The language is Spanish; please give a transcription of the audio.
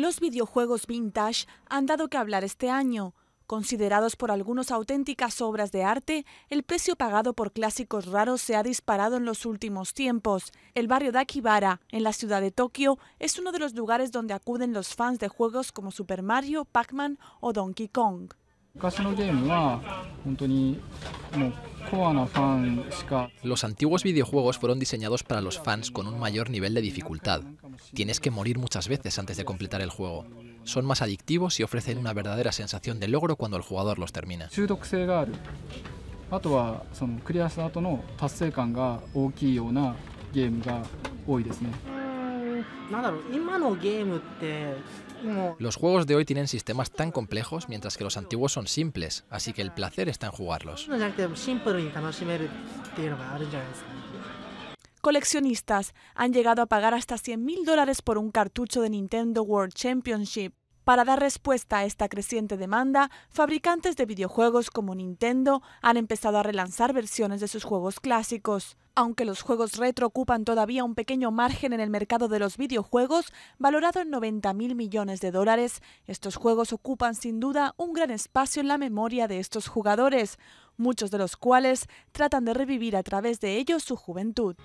Los videojuegos vintage han dado que hablar este año. Considerados por algunos auténticas obras de arte, el precio pagado por clásicos raros se ha disparado en los últimos tiempos. El barrio de Akibara, en la ciudad de Tokio, es uno de los lugares donde acuden los fans de juegos como Super Mario, Pac-Man o Donkey Kong. Los antiguos videojuegos fueron diseñados para los fans con un mayor nivel de dificultad. Tienes que morir muchas veces antes de completar el juego. Son más adictivos y ofrecen una verdadera sensación de logro cuando el jugador los termina. Los juegos de hoy tienen sistemas tan complejos mientras que los antiguos son simples, así que el placer está en jugarlos coleccionistas han llegado a pagar hasta 100 mil dólares por un cartucho de Nintendo World Championship. Para dar respuesta a esta creciente demanda, fabricantes de videojuegos como Nintendo han empezado a relanzar versiones de sus juegos clásicos. Aunque los juegos retro ocupan todavía un pequeño margen en el mercado de los videojuegos, valorado en 90 millones de dólares, estos juegos ocupan sin duda un gran espacio en la memoria de estos jugadores muchos de los cuales tratan de revivir a través de ellos su juventud.